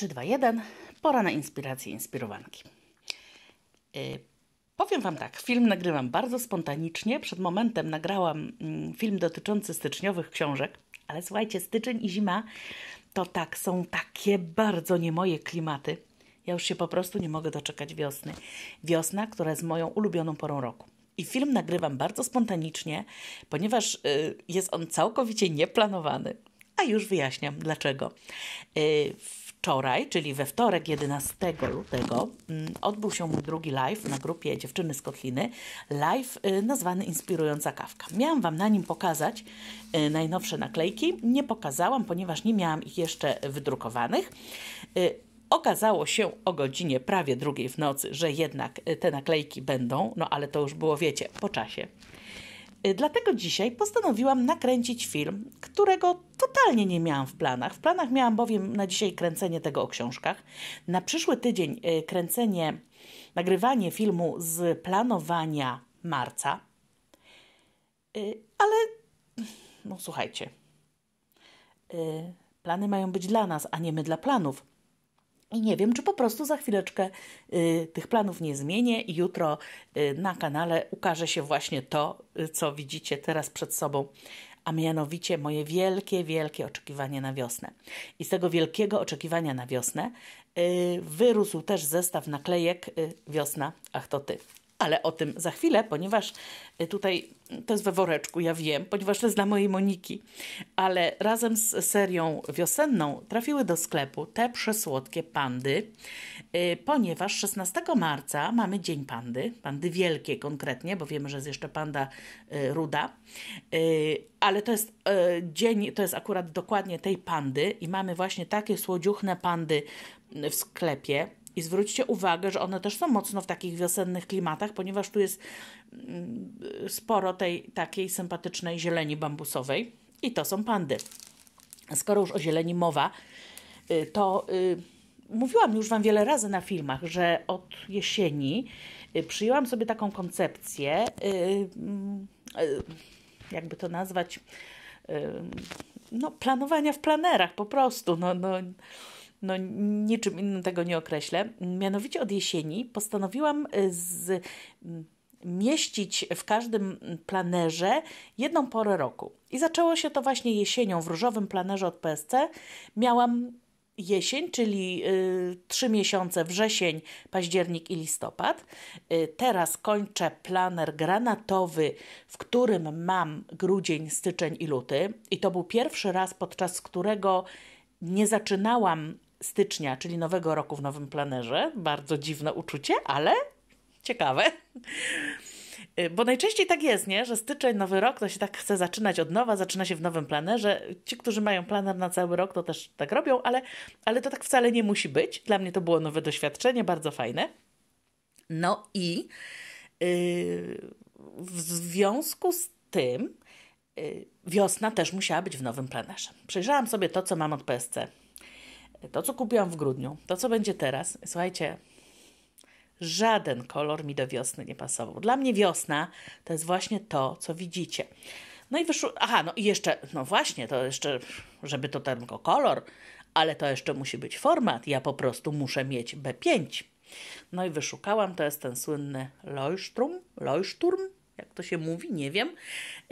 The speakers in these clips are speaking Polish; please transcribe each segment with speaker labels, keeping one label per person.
Speaker 1: 3, 2, 1. Pora na inspirację inspirowanki. Y, powiem Wam tak, film nagrywam bardzo spontanicznie. Przed momentem nagrałam mm, film dotyczący styczniowych książek, ale słuchajcie, styczeń i zima to tak są takie bardzo nie moje klimaty. Ja już się po prostu nie mogę doczekać wiosny. Wiosna, która jest moją ulubioną porą roku. I film nagrywam bardzo spontanicznie, ponieważ y, jest on całkowicie nieplanowany. A już wyjaśniam dlaczego. Y, wczoraj, czyli we wtorek 11 lutego, mm, odbył się mój drugi live na grupie Dziewczyny z Kotliny. Live y, nazwany Inspirująca Kawka. Miałam Wam na nim pokazać y, najnowsze naklejki. Nie pokazałam, ponieważ nie miałam ich jeszcze wydrukowanych. Y, okazało się o godzinie prawie drugiej w nocy, że jednak te naklejki będą, no ale to już było, wiecie, po czasie. Dlatego dzisiaj postanowiłam nakręcić film, którego totalnie nie miałam w planach. W planach miałam bowiem na dzisiaj kręcenie tego o książkach, na przyszły tydzień y, kręcenie, nagrywanie filmu z planowania marca. Y, ale no słuchajcie, y, plany mają być dla nas, a nie my dla planów. I nie wiem, czy po prostu za chwileczkę y, tych planów nie zmienię i jutro y, na kanale ukaże się właśnie to, y, co widzicie teraz przed sobą, a mianowicie moje wielkie, wielkie oczekiwanie na wiosnę. I z tego wielkiego oczekiwania na wiosnę y, wyrósł też zestaw naklejek y, Wiosna, ach to ty ale o tym za chwilę, ponieważ y, tutaj y, to jest we woreczku, ja wiem, ponieważ to jest dla mojej Moniki, ale razem z serią wiosenną trafiły do sklepu te przesłodkie pandy, y, ponieważ 16 marca mamy Dzień Pandy, pandy wielkie konkretnie, bo wiemy, że jest jeszcze panda ruda, ale to jest dzień, to jest akurat dokładnie tej pandy i mamy właśnie takie słodziuchne pandy w sklepie, i zwróćcie uwagę, że one też są mocno w takich wiosennych klimatach, ponieważ tu jest mm, sporo tej takiej sympatycznej zieleni bambusowej. I to są pandy. Skoro już o zieleni mowa, y, to y, mówiłam już Wam wiele razy na filmach, że od jesieni y, przyjęłam sobie taką koncepcję, jakby to nazwać, no, planowania w planerach po prostu. No, no, no niczym innym tego nie określę. Mianowicie od jesieni postanowiłam y, z mm, mieścić w każdym planerze jedną porę roku. I zaczęło się to właśnie jesienią w różowym planerze od PSC. Miałam jesień, czyli y, trzy y, miesiące wrzesień, październik i listopad. Y, teraz kończę planer granatowy, w którym mam grudzień, styczeń i luty. I to był pierwszy raz, podczas którego nie zaczynałam stycznia, czyli nowego roku w nowym planerze. Bardzo dziwne uczucie, ale ciekawe. Y, bo najczęściej tak jest, nie? że styczeń, nowy rok, to się tak chce zaczynać od nowa, zaczyna się w nowym planerze. Ci, którzy mają planer na cały rok, to też tak robią, ale, ale to tak wcale nie musi być. Dla mnie to było nowe doświadczenie, bardzo fajne. No i yy, w związku z tym yy, wiosna też musiała być w nowym planerze. Przejrzałam sobie to, co mam od PSC to, co kupiłam w grudniu, to, co będzie teraz, słuchajcie, żaden kolor mi do wiosny nie pasował. Dla mnie wiosna to jest właśnie to, co widzicie. No i wyszło. Aha, no i jeszcze, no właśnie, to jeszcze, żeby to ten kolor, ale to jeszcze musi być format. Ja po prostu muszę mieć B5. No i wyszukałam, to jest ten słynny Leuchtturm, Leuchtturm jak to się mówi, nie wiem,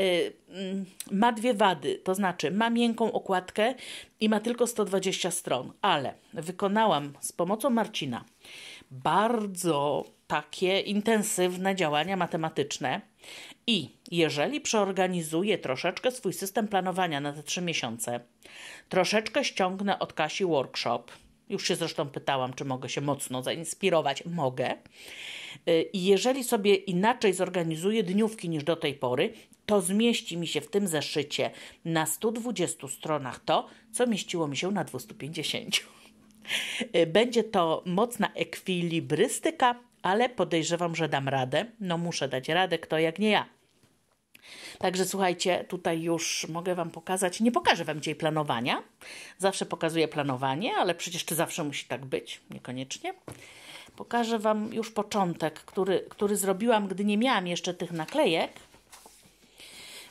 Speaker 1: y, mm, ma dwie wady, to znaczy ma miękką okładkę i ma tylko 120 stron, ale wykonałam z pomocą Marcina bardzo takie intensywne działania matematyczne i jeżeli przeorganizuję troszeczkę swój system planowania na te trzy miesiące, troszeczkę ściągnę od Kasi workshop – już się zresztą pytałam, czy mogę się mocno zainspirować. Mogę. Y, I jeżeli sobie inaczej zorganizuję dniówki niż do tej pory, to zmieści mi się w tym zeszycie na 120 stronach to, co mieściło mi się na 250. Y, będzie to mocna ekwilibrystyka, ale podejrzewam, że dam radę. No muszę dać radę, kto jak nie ja. Także słuchajcie, tutaj już mogę Wam pokazać. Nie pokażę Wam dzisiaj planowania. Zawsze pokazuję planowanie, ale przecież czy zawsze musi tak być? Niekoniecznie. Pokażę Wam już początek, który, który zrobiłam, gdy nie miałam jeszcze tych naklejek.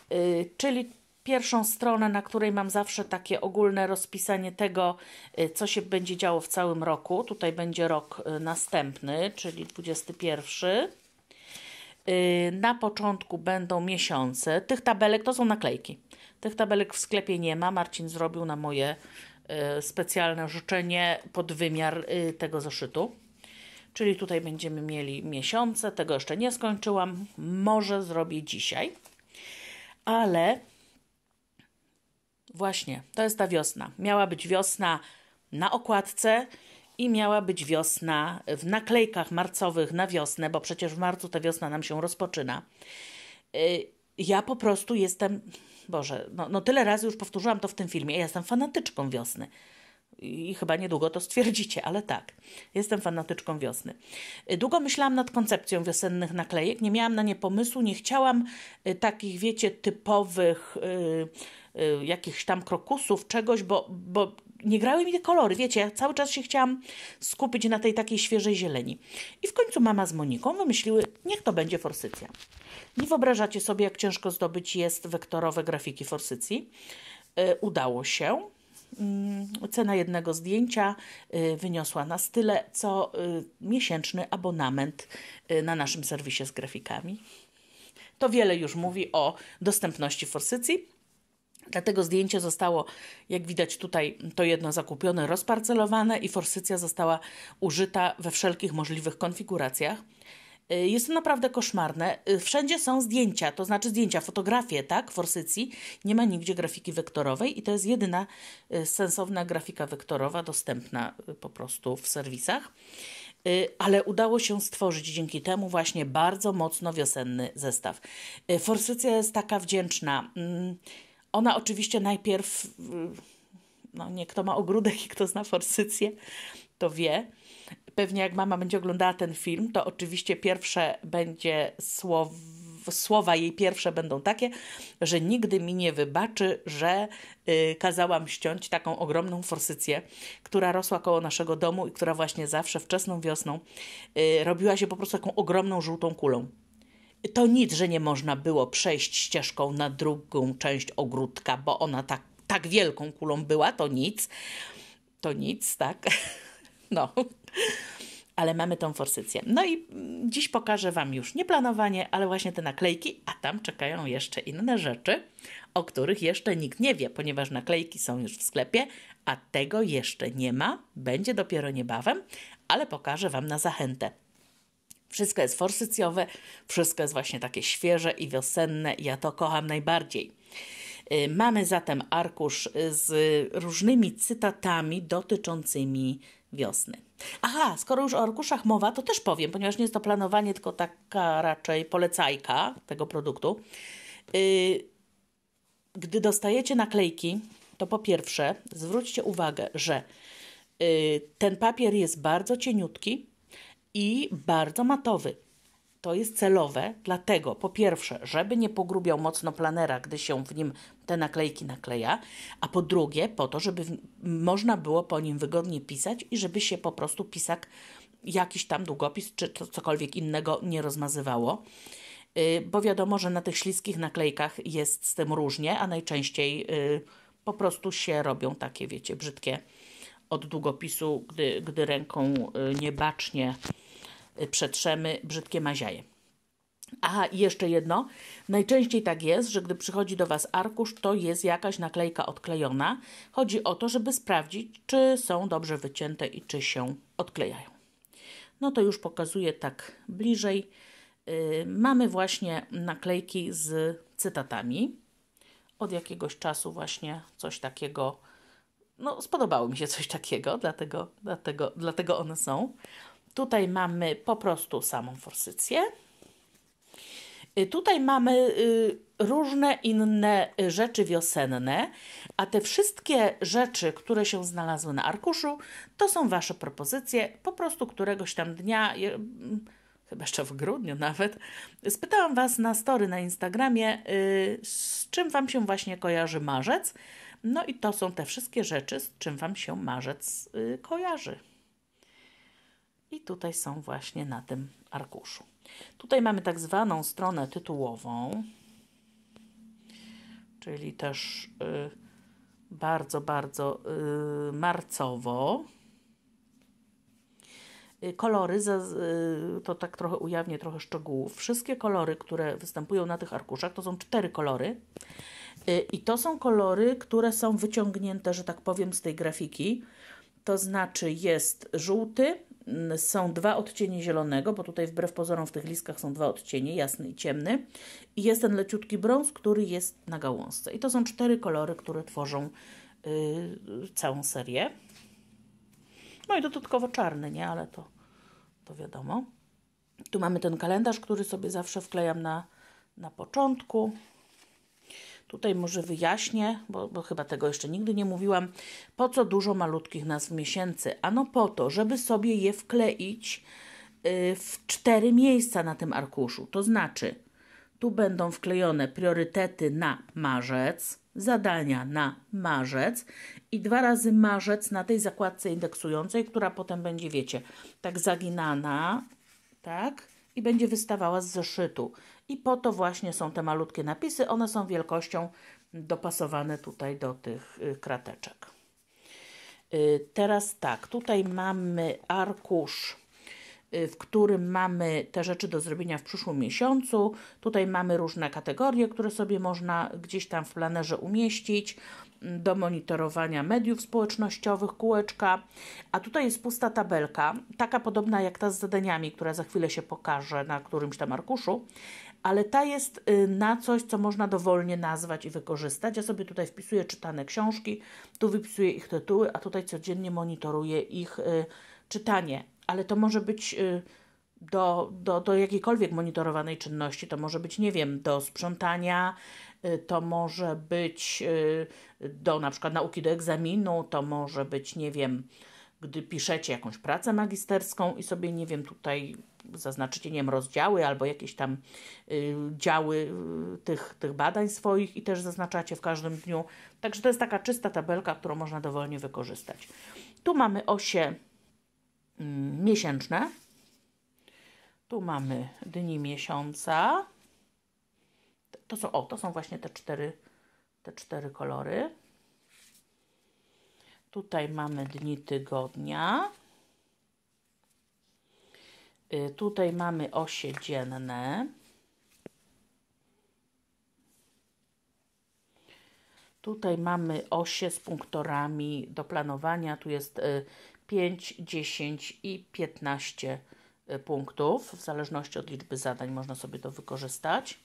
Speaker 1: Yy, czyli pierwszą stronę, na której mam zawsze takie ogólne rozpisanie tego, y, co się będzie działo w całym roku. Tutaj będzie rok y, następny, czyli 21. Y, na początku będą miesiące. Tych tabelek to są naklejki. Tych tabelek w sklepie nie ma. Marcin zrobił na moje y, specjalne życzenie pod wymiar y, tego zeszytu. Czyli tutaj będziemy mieli miesiące, tego jeszcze nie skończyłam, może zrobię dzisiaj. Ale właśnie, to jest ta wiosna. Miała być wiosna na okładce, i miała być wiosna w naklejkach marcowych na wiosnę, bo przecież w marcu ta wiosna nam się rozpoczyna. Y, ja po prostu jestem, Boże, no, no tyle razy już powtórzyłam to w tym filmie, ja jestem fanatyczką wiosny i chyba niedługo to stwierdzicie, ale tak, jestem fanatyczką wiosny. Y, długo myślałam nad koncepcją wiosennych naklejek, nie miałam na nie pomysłu, nie chciałam y, takich, wiecie, typowych yy, yy, jakichś tam krokusów, czegoś, bo, bo nie grały mi te kolory, wiecie, ja cały czas się chciałam skupić na tej takiej świeżej zieleni. I w końcu mama z Moniką wymyśliły, niech to będzie forsycja. Nie wyobrażacie sobie, jak ciężko zdobyć jest wektorowe grafiki forsycji. Yy, udało się. Yy, cena jednego zdjęcia yy, wyniosła nas tyle, co e, miesięczny abonament na naszym serwisie z grafikami. To wiele już mówi o dostępności forsycji Dlatego zdjęcie zostało, jak widać tutaj, to jedno zakupione, rozparcelowane i forsycja została użyta we wszelkich możliwych konfiguracjach. Y, jest to naprawdę koszmarne. Y, wszędzie są zdjęcia, to znaczy zdjęcia, fotografie, tak, forsycji. Nie ma nigdzie grafiki wektorowej i to jest jedyna y, sensowna grafika wektorowa dostępna po prostu w serwisach. Ale udało się stworzyć dzięki temu właśnie bardzo mocno wiosenny zestaw. Forsycja jest taka wdzięczna. Mm, ona oczywiście najpierw, y, no nie kto ma ogródek i kto zna forsycję, to wie. Pewnie jak mama będzie oglądała ten film, to oczywiście pierwsze będzie słowo słowa jej pierwsze będą takie, że nigdy mi nie wybaczy, że y, kazałam ściąć taką ogromną forsycję, która rosła koło naszego domu i która właśnie zawsze wczesną wiosną y, robiła się po prostu taką ogromną żółtą kulą. To nic, że nie można było przejść ścieżką na drugą część ogródka, bo ona tak, tak wielką kulą była, to nic. To nic, tak? No. Ale mamy tą forsycję. No i dziś pokażę Wam już nie planowanie, ale właśnie te naklejki, a tam czekają jeszcze inne rzeczy, o których jeszcze nikt nie wie, ponieważ naklejki są już w sklepie, a tego jeszcze nie ma. Będzie dopiero niebawem, ale pokażę Wam na zachętę. Wszystko jest forsycjowe, wszystko jest właśnie takie świeże i wiosenne. Ja to kocham najbardziej. Y, mamy zatem arkusz z różnymi cytatami dotyczącymi wiosny. Aha, skoro już o arkuszach mowa, to też powiem, ponieważ nie jest to planowanie, tylko taka raczej polecajka tego produktu. Y, gdy dostajecie naklejki, to po pierwsze zwróćcie uwagę, że y, ten papier jest bardzo cieniutki, i bardzo matowy. To jest celowe, dlatego po pierwsze, żeby nie pogrubiał mocno planera, gdy się w nim te naklejki nakleja, a po drugie, po to, żeby można było po nim wygodnie pisać i żeby się po prostu pisak, jakiś tam długopis czy to cokolwiek innego nie rozmazywało. Yy, bo wiadomo, że na tych śliskich naklejkach jest z tym różnie, a najczęściej yy, po prostu się robią takie, wiecie, brzydkie od długopisu, gdy, gdy ręką y, niebacznie y, przetrzemy brzydkie maziaje. Aha, i jeszcze jedno. Najczęściej tak jest, że gdy przychodzi do Was arkusz, to jest jakaś naklejka odklejona. Chodzi o to, żeby sprawdzić, czy są dobrze wycięte i czy się odklejają. No to już pokazuję tak bliżej. Yy, mamy właśnie naklejki z cytatami. Od jakiegoś czasu właśnie coś takiego no, spodobało mi się coś takiego, dlatego, dlatego, dlatego one są. Tutaj mamy po prostu samą forsycję. Y, tutaj mamy y, różne inne rzeczy wiosenne, a te wszystkie rzeczy, które się znalazły na arkuszu, to są Wasze propozycje. Po prostu któregoś tam dnia chyba jeszcze w grudniu nawet, spytałam Was na story na Instagramie, y, z czym Wam się właśnie kojarzy marzec. No i to są te wszystkie rzeczy, z czym Wam się marzec y, kojarzy. I tutaj są właśnie na tym arkuszu. Tutaj mamy tak zwaną stronę tytułową, czyli też y, bardzo, bardzo marcowo. Y, kolory, y, to tak trochę ujawnię trochę szczegółów. Wszystkie kolory, które występują na tych arkuszach, to są cztery kolory. Y, I to są kolory, które są wyciągnięte, że tak powiem, z tej grafiki. To znaczy jest żółty, mm, są dwa odcienie zielonego, bo tutaj wbrew pozorom w tych listkach są dwa odcienie, jasny i ciemny. I jest ten leciutki brąz, który jest na gałązce. I to są cztery kolory, które tworzą yy, całą serię. No i dodatkowo czarny, nie? Ale to, to wiadomo. Tu mamy ten kalendarz, który sobie zawsze wklejam na, na początku. Tutaj może wyjaśnię, bo, bo, chyba tego jeszcze nigdy nie mówiłam, po co dużo malutkich nazw miesięcy. Ano po to, żeby sobie je wkleić y, w cztery miejsca na tym arkuszu. To znaczy, tu będą wklejone priorytety na marzec, zadania na marzec i dwa razy marzec na tej zakładce indeksującej, która potem będzie, wiecie, tak zaginana, tak? I będzie wystawała z zeszytu. I po to właśnie są te malutkie napisy. One są wielkością dopasowane tutaj do tych y, krateczek. Y, teraz tak, tutaj mamy arkusz Y, w którym mamy te rzeczy do zrobienia w przyszłym miesiącu. Tutaj mamy różne kategorie, które sobie można gdzieś tam w planerze umieścić mm, do monitorowania mediów społecznościowych, kółeczka. A tutaj jest pusta tabelka, taka podobna jak ta z zadaniami, która za chwilę się pokaże na którymś tam arkuszu, ale ta jest y, na coś, co można dowolnie nazwać i wykorzystać. Ja sobie tutaj wpisuję czytane książki, tu wypisuję ich tytuły, a tutaj codziennie monitoruję ich y, czytanie ale to może być y, do, do, do jakiejkolwiek monitorowanej czynności. To może być, nie wiem, do sprzątania, y, to może być y, do na przykład nauki do egzaminu, to może być, nie wiem, gdy piszecie jakąś pracę magisterską i sobie, nie wiem, tutaj zaznaczycie, nie wiem, rozdziały albo jakieś tam działy tych, tych badań swoich i też zaznaczacie w każdym dniu. Także to jest taka czysta tabelka, którą można dowolnie wykorzystać. Tu mamy osie Mm, miesięczne. Tu mamy dni miesiąca. To są, o, to są właśnie te cztery, te cztery kolory. Tutaj mamy dni tygodnia. Y, tutaj mamy osie dzienne. Tutaj mamy osie z punktorami do planowania. Tu jest y, 5, 10 i 15 e, punktów. W zależności od liczby zadań można sobie to wykorzystać.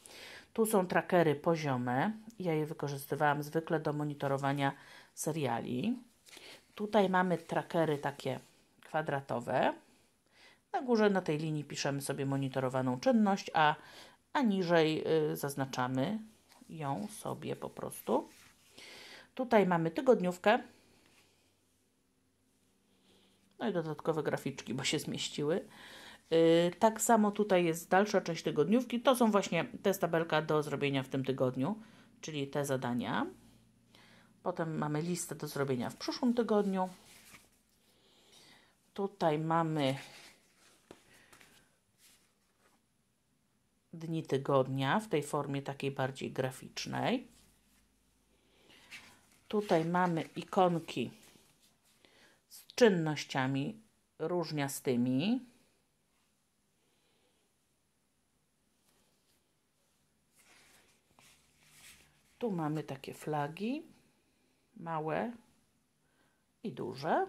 Speaker 1: Tu są trackery poziome. Ja je wykorzystywałam zwykle do monitorowania seriali. Tutaj mamy trackery takie kwadratowe. Na górze na tej linii piszemy sobie monitorowaną czynność, a, a niżej y, zaznaczamy ją sobie po prostu. Tutaj mamy tygodniówkę, no i dodatkowe graficzki, bo się zmieściły. Y, tak samo tutaj jest dalsza część tygodniówki. To są właśnie te tabelka do zrobienia w tym tygodniu, czyli te zadania. Potem mamy listę do zrobienia w przyszłym tygodniu. Tutaj mamy dni tygodnia w tej formie takiej bardziej graficznej. Tutaj mamy ikonki czynnościami różniastymi. Tu mamy takie flagi, małe i duże.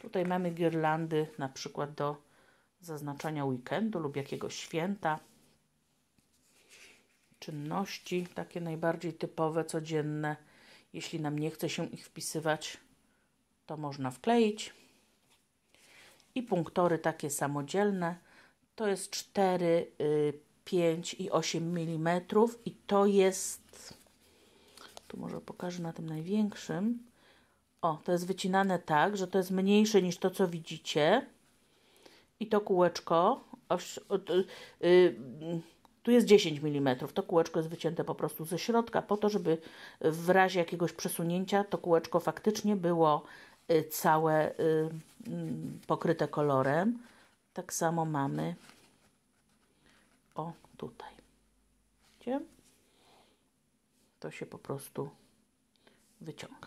Speaker 1: Tutaj mamy girlandy na przykład do zaznaczania weekendu lub jakiegoś święta. Czynności takie najbardziej typowe, codzienne. Jeśli nam nie chce się ich wpisywać to można wkleić. I punktory takie samodzielne, to jest 4, 5 y, i 8 mm i to jest, tu może pokażę na tym największym, o, to jest wycinane tak, że to jest mniejsze niż to, co widzicie. I to kółeczko, y, tu jest 10 mm, to kółeczko jest wycięte po prostu ze środka, po to, żeby w razie jakiegoś przesunięcia to kółeczko faktycznie było Y, całe y, mm, pokryte kolorem. Tak samo mamy o tutaj. Widzicie? To się po prostu wyciąga.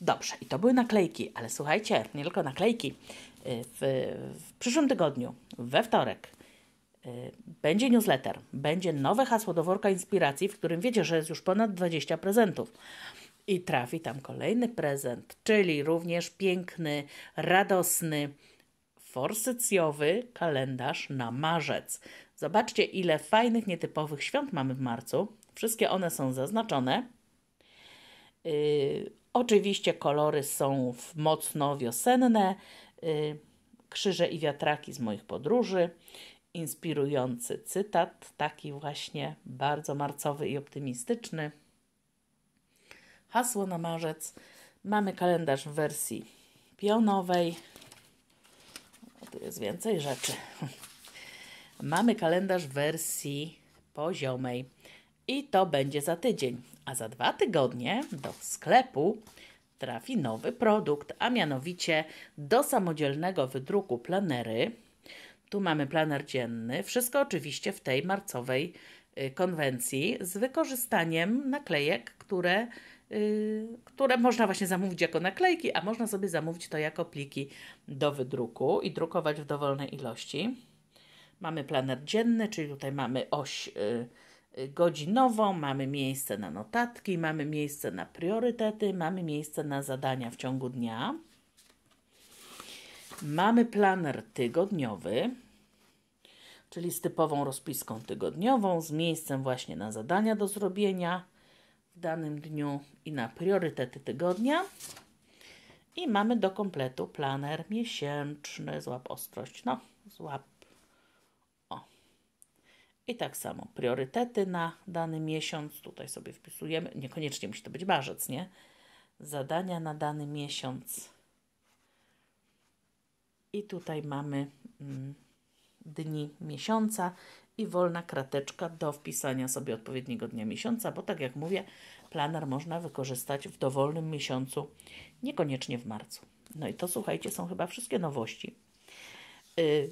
Speaker 1: Dobrze, i to były naklejki, ale słuchajcie, nie tylko naklejki. Y, w, w przyszłym tygodniu, we wtorek, będzie newsletter, będzie nowe hasło do worka inspiracji, w którym wiecie, że jest już ponad 20 prezentów i trafi tam kolejny prezent, czyli również piękny, radosny, forsycjowy kalendarz na marzec. Zobaczcie, ile fajnych, nietypowych świąt mamy w marcu. Wszystkie one są zaznaczone. Yy, oczywiście kolory są mocno wiosenne. Yy, krzyże i wiatraki z moich podróży. Inspirujący cytat, taki właśnie bardzo marcowy i optymistyczny. Hasło na marzec. Mamy kalendarz w wersji pionowej. O, tu jest więcej rzeczy. Mamy kalendarz w wersji poziomej. I to będzie za tydzień. A za dwa tygodnie do sklepu trafi nowy produkt, a mianowicie do samodzielnego wydruku planery. Tu mamy planer dzienny. Wszystko oczywiście w tej marcowej y, konwencji z wykorzystaniem naklejek, które Y, które można właśnie zamówić jako naklejki, a można sobie zamówić to jako pliki do wydruku i drukować w dowolnej ilości. Mamy planer dzienny, czyli tutaj mamy oś y, y, godzinową, mamy miejsce na notatki, mamy miejsce na priorytety, mamy miejsce na zadania w ciągu dnia. Mamy planer tygodniowy, czyli z typową rozpiską tygodniową, z miejscem właśnie na zadania do zrobienia w danym dniu i na priorytety tygodnia. I mamy do kompletu planer miesięczny. Złap ostrość. No, złap. O. I tak samo priorytety na dany miesiąc. Tutaj sobie wpisujemy. Niekoniecznie musi to być marzec, nie? Zadania na dany miesiąc. I tutaj mamy. Mm, dni miesiąca i wolna krateczka do wpisania sobie odpowiedniego dnia miesiąca, bo tak jak mówię, planer można wykorzystać w dowolnym miesiącu, niekoniecznie w marcu. No i to słuchajcie, są chyba wszystkie nowości. Y,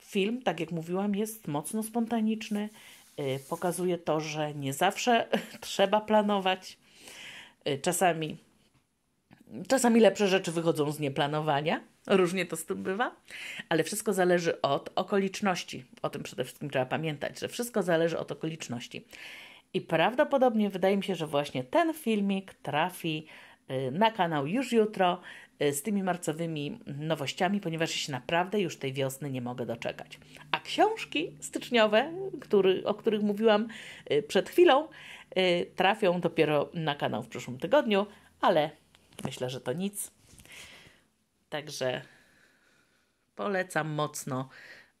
Speaker 1: film, tak jak mówiłam, jest mocno spontaniczny. Y, pokazuje to, że nie zawsze trzeba planować. Y, czasami, czasami lepsze rzeczy wychodzą z nieplanowania. Różnie to z tym bywa, ale wszystko zależy od okoliczności. O tym przede wszystkim trzeba pamiętać, że wszystko zależy od okoliczności. I prawdopodobnie wydaje mi się, że właśnie ten filmik trafi y, na kanał już jutro y, z tymi marcowymi nowościami, ponieważ ja się naprawdę już tej wiosny nie mogę doczekać. A książki styczniowe, który, o których mówiłam y, przed chwilą, trafią dopiero na kanał w przyszłym tygodniu, ale myślę, że to nic. Także polecam mocno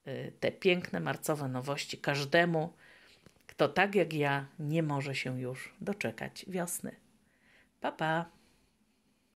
Speaker 1: y, te piękne marcowe nowości każdemu, kto tak jak ja nie może się już doczekać wiosny. Pa pa!